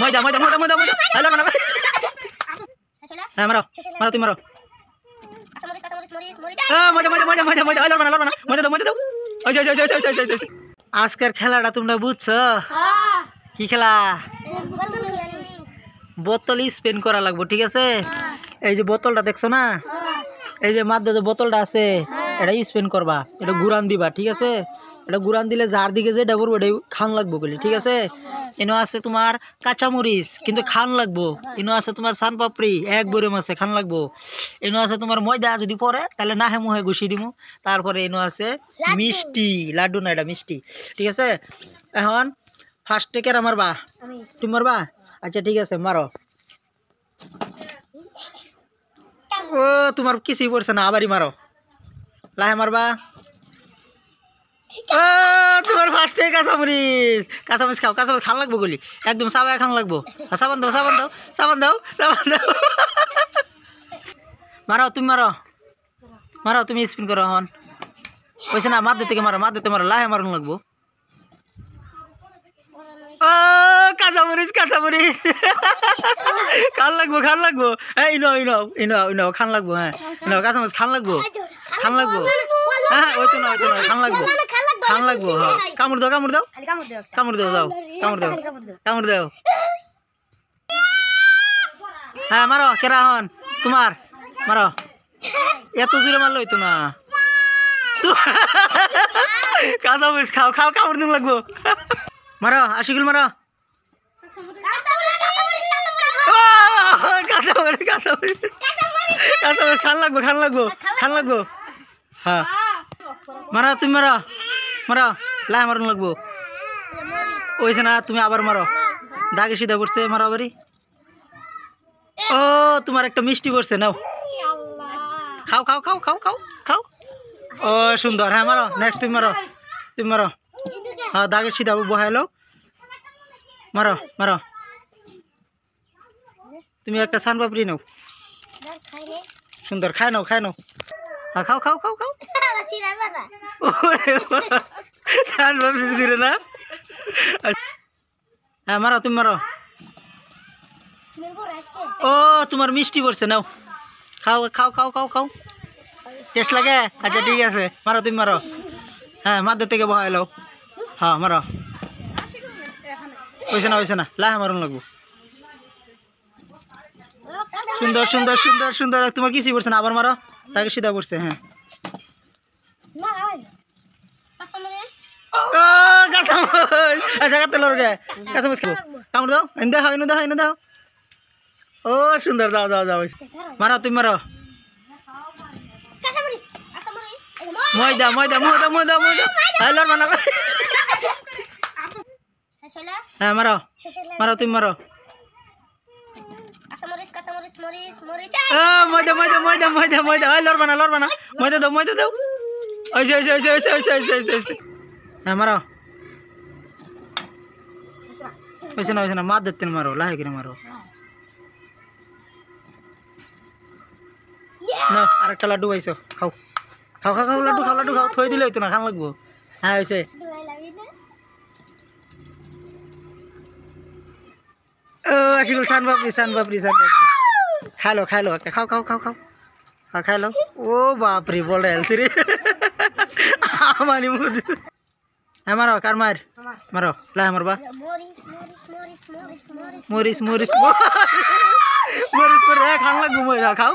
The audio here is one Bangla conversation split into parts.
ময়দা ময়দা ময়দা ময়দা ময়দা হ্যালো মানা হ্যাঁ মারো মারো তুমি মারো আজকের খেলাটা তোমরা বুঝছো হ্যাঁ। কি খেলা বোতল স্পেন করা লাগবো ঠিক আছে হ্যাঁ। এই যে বোতলটা দেখছো না হ্যাঁ। এই যে মাধ্যমে যে বোতলটা আছে এটা স্পেন করবা এটা গুরান দিবা ঠিক আছে এটা গুরান দিলে যার দিকে যে পড়বো এটাই খান লাগবো বলি ঠিক আছে এনো আছে তোমার কাঁচামরিচ কিন্তু খান লাগবো এনো আছে তোমার সানপাপড়ি এক বরম আছে খান লাগবো এনো আছে তোমার ময়দা যদি পরে তাহলে নাহে মুহে ঘুষিয়ে দিব তারপরে এনো আছে মিষ্টি লাড্ডু না এটা মিষ্টি ঠিক আছে এখন ফার্স্ট টেকের আমার বা তুমি মারবা আচ্ছা ঠিক আছে মারো ও তোমার কিছুই পড়ছে না আবারই মারো লাহে মারবা লাস্টে কাঁচামরিচ কাঁচামরিচ খাও কাঁচামরিচ খান লাগবো গলি একদম চাবা খান লাগবো সাবান দাও সাবান দাও সাবান দাও সাবান দাও মারো তুমি মারো মারো তুমি স্পিন করো এখন কইছে না মাদ থেকে মারো মাদ মারো লাহে মারুন লাগবো ও কাঁচামরিচ কাঁচামরিচ খান লাগবো খান লাগবো হ্যাঁ ইন ইনো ইনো ইনো খান লাগবো হ্যাঁ ইনো কাঁচামরিচ খান লাগবো খান লাগবো হ্যাঁ ওই তো না ওই তো না খান লাগবো খান লাগবো হ্যাঁ কামড় দাও কামড় দাও কামড় দাও দাও কামড় দাও কামড় দাও হ্যাঁ মারো কেরা হন তোমার মারো এত জোরে মারলো হইতো না কাঁচা বইস খাও খাও কামড় দিন লাগবো মারো আশিকুল মারো কাঁচা কাঁচা মরিচ কাঁচা মরিচ খান লাগবো খান লাগবো খান লাগবো হ্যাঁ মারা তুমি মারা মারো লাই মারুন লাগবো ওইছে না তুমি আবার মারো দাগে সিধা পড়ছে মারো আবারই ও তোমার একটা মিষ্টি পড়ছে নাও খাও খাও খাও খাও খাও খাও ও সুন্দর হ্যাঁ মারো নেক্সট তুমি মারো তুমি মারো হ্যাঁ দাগে সিধা বহাই লো মারো মারো তুমি একটা সান সানপাপড়ি নাও সুন্দর খায় নাও খায় নাও হ্যাঁ খাও খাও খাও খাও সান বাপি ছিঁড়ে না আচ্ছা। হ্যাঁ মারো তুমি মারো ও তোমার মিষ্টি পড়ছে নাও খাও খাও খাও খাও খাও টেস্ট লাগে আচ্ছা ঠিক আছে মারো তুমি মারো হ্যাঁ মাদ থেকে বহাই লও হ্যাঁ মারো হয়েছে না হয়েছে না লাহে মারুন লাগবো সুন্দর সুন্দর সুন্দর সুন্দর তোমার কিছু পড়ছে না আবার মারো তাকে সিধা পড়ছে হ্যাঁ কাঁচামচ আচ্ছা কাতে লড়কে কাঁচামচ খাবো কামড় দাও এনে দাও এনে দাও এনে দাও ও সুন্দর দাও দাও তুমি মারো ময়দা ময়দা ময়দা ময়দা ময়দা আই লড়বা না হ্যাঁ মারো মারো তুমি মারো ময়দা ময়দা ময়দা ময়দা না লড়বা না ময়দা দাও ময়দা দাও ওই যে ওই মারো ওইসে না ওইসে না মাছ ধরতে মারো লাহে করে মারো না আরেকটা লাড্ডু পাইছো খাও খাও খাও খাও লাড্ডু খাও লাড্ডু খাও থই দিলে হইতো না খান লাগবো হ্যাঁ হয়েছে ও আশিকুল সান বাপরি সান বাপরি সান বাপরি খালো খালো একটা খাও খাও খাও খাও খাও খালো ও বাপরি বল রে আমারই মধ্যে হ্যাঁ মারো কার মার মারো লাই মারবা মরিস মরিস মরিস মরিস মরিস লাগবো মই খাও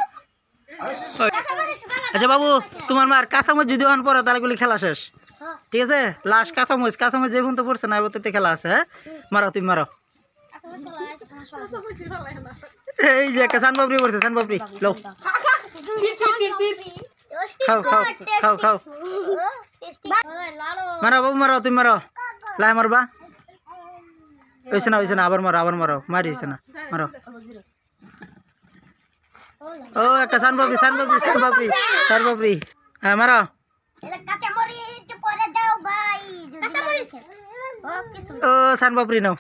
আচ্ছা বাবু তোমার মার কাঁচামরিচ যদি ওখান পরে তাহলে গুলি খেলা শেষ ঠিক আছে লাস্ট কাঁচামরিচ কাঁচামচ যে তো পড়ছে না এবার খেলা আছে হ্যাঁ মারো তুমি মারো এই যে একটা সানবাবরি পড়ছে সানবাবরি লো খাও খাও খাও খাও Maro babu maro tuh maro. Lah maro ba? Isna isna abar maro abar maro. Mari isna maro. Oh, kesan babi, kesan babi, kesan babi, kesan babi. Eh maro. Kaca muri Oh, kesan babi no.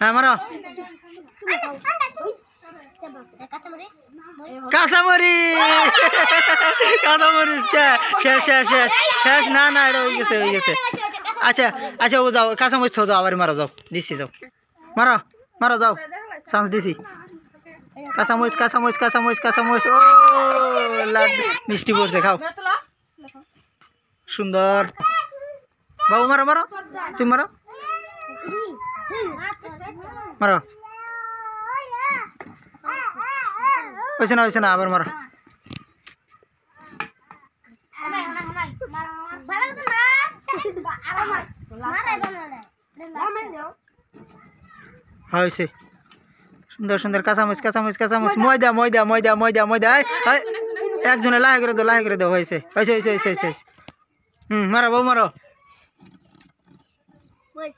Ah, maro. Kaca কথা বলিস শেষ শেষ শেষ শেষ না না এটা হয়ে গেছে হয়ে গেছে আচ্ছা আচ্ছা ও যাও কাঁচামরিচ থো যাও আবার মারো যাও দিছি যাও মারো মারো যাও চান্স দিছি কাঁচামরিচ কাঁচামরিচ কাঁচামরিচ কাঁচামরিচ ও লাড্ডু মিষ্টি পড়ছে খাও সুন্দর বাবু মারো মারো তুমি মারো মারো ওইছে না ওইছে না আবার মারো আই আমার আমার ভালো তো না আমার আমার আমারে নাও হইছে সুন্দর সুন্দর কাচামুছ কাচামুছ কাচামুছ ময়দা ময়দা ময়দা ময়দা ময়দা আয় আয় একজনে লাহে করে দে লাহে করে দে হইছে হইছে হইছে হইছে হুম আমার বউ মারো মাছ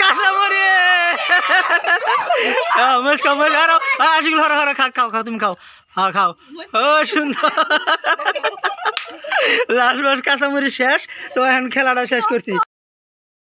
কাসা মরি নাও মাছ comer যাও আয় আশি ঘুরে ঘুরে খাক খাও তুমি খাও আ খাও ও সুন্দর লাস্ট বাস কাঁচামরি শেষ তো এখন খেলাটা শেষ করছি